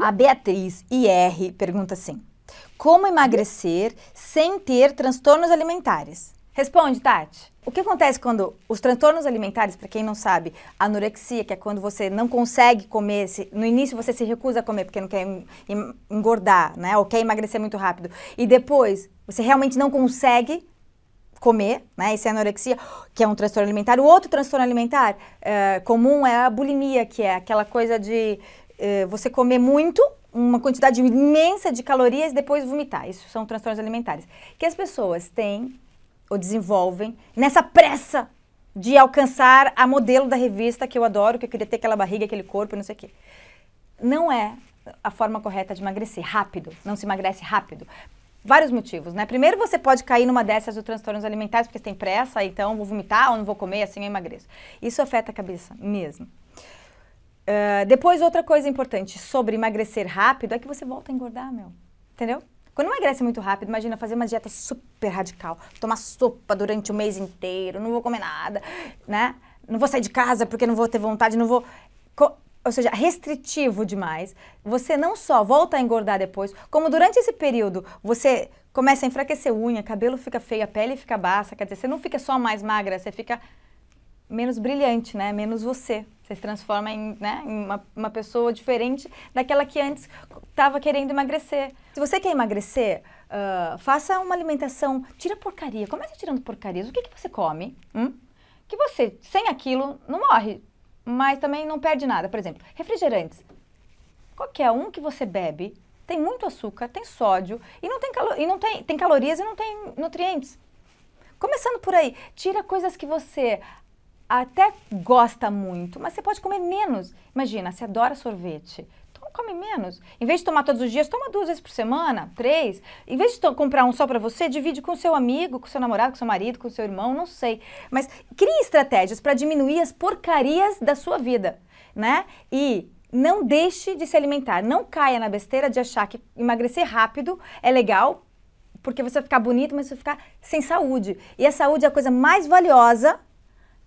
A Beatriz IR pergunta assim: Como emagrecer sem ter transtornos alimentares? Responde, Tati. O que acontece quando os transtornos alimentares, para quem não sabe, anorexia, que é quando você não consegue comer, se, no início você se recusa a comer porque não quer engordar, né? Ou quer emagrecer muito rápido. E depois você realmente não consegue comer, né? Isso é anorexia, que é um transtorno alimentar. O outro transtorno alimentar é, comum é a bulimia, que é aquela coisa de é, você comer muito, uma quantidade imensa de calorias e depois vomitar. Isso são transtornos alimentares. Que as pessoas têm ou desenvolvem nessa pressa de alcançar a modelo da revista que eu adoro, que eu queria ter aquela barriga, aquele corpo, não sei o quê. Não é a forma correta de emagrecer rápido, não se emagrece rápido. Vários motivos, né? Primeiro, você pode cair numa dessas do transtornos alimentares, porque você tem pressa, então vou vomitar ou não vou comer, assim eu emagreço. Isso afeta a cabeça mesmo. Ah, depois, outra coisa importante sobre emagrecer rápido é que você volta a engordar, meu. Entendeu? Quando emagrece muito rápido, imagina fazer uma dieta super radical, tomar sopa durante o mês inteiro, não vou comer nada, né? Não vou sair de casa porque não vou ter vontade, não vou. Ou seja, restritivo demais. Você não só volta a engordar depois, como durante esse período você começa a enfraquecer unha, cabelo fica feio, a pele fica baça, quer dizer, você não fica só mais magra, você fica menos brilhante, né? Menos você. Você se transforma em, né, em uma, uma, pessoa diferente daquela que antes estava querendo emagrecer. Se você quer emagrecer, uh, faça uma alimentação, tira porcaria. Começa tirando porcarias. O que, que você come? Hum? Que você, sem aquilo, não morre, mas também não perde nada. Por exemplo, refrigerantes. Qualquer um que você bebe tem muito açúcar, tem sódio e não tem, calo e não tem, tem calorias e não tem nutrientes. Começando por aí, tira coisas que você até gosta muito, mas você pode comer menos. Imagina, você adora sorvete. Então come menos. Em vez de tomar todos os dias, toma duas vezes por semana, três. Em vez de comprar um só para você, divide com seu amigo, com seu namorado, com seu marido, com seu irmão, não sei. Mas crie estratégias para diminuir as porcarias da sua vida, né? E não deixe de se alimentar. Não caia na besteira de achar que emagrecer rápido é legal, porque você vai ficar bonito, mas você vai ficar sem saúde. E a saúde é a coisa mais valiosa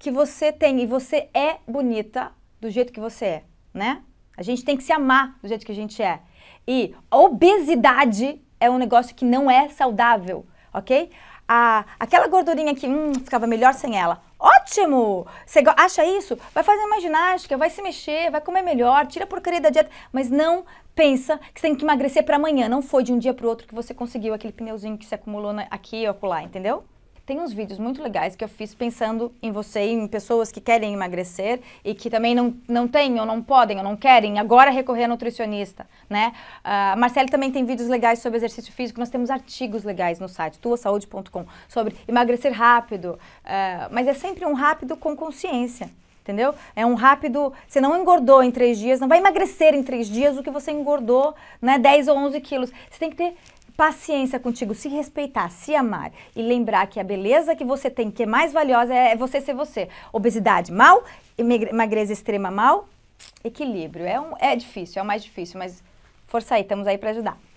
que você tem e você é bonita do jeito que você é, né? A gente tem que se amar do jeito que a gente é. E a obesidade é um negócio que não é saudável, ok? A, aquela gordurinha que hum, ficava melhor sem ela. Ótimo! Você acha isso? Vai fazer uma ginástica, vai se mexer, vai comer melhor, tira porcaria da dieta, mas não pensa que você tem que emagrecer para amanhã. Não foi de um dia para o outro que você conseguiu aquele pneuzinho que se acumulou aqui ou lá, entendeu? Tem uns vídeos muito legais que eu fiz pensando em você e em pessoas que querem emagrecer e que também não, não têm ou não podem ou não querem agora recorrer a nutricionista, né? Uh, ah, Marcelo também tem vídeos legais sobre exercício físico. Nós temos artigos legais no site tuasaude.com sobre emagrecer rápido, uh, mas é sempre um rápido com consciência entendeu? É um rápido, você não engordou em três dias, não vai emagrecer em três dias o que você engordou, né, 10 ou 11 quilos. Você tem que ter paciência contigo, se respeitar, se amar e lembrar que a beleza que você tem, que é mais valiosa, é você ser você. Obesidade, mal, magreza extrema, mal, equilíbrio. É, um, é difícil, é o mais difícil, mas força aí, estamos aí para ajudar.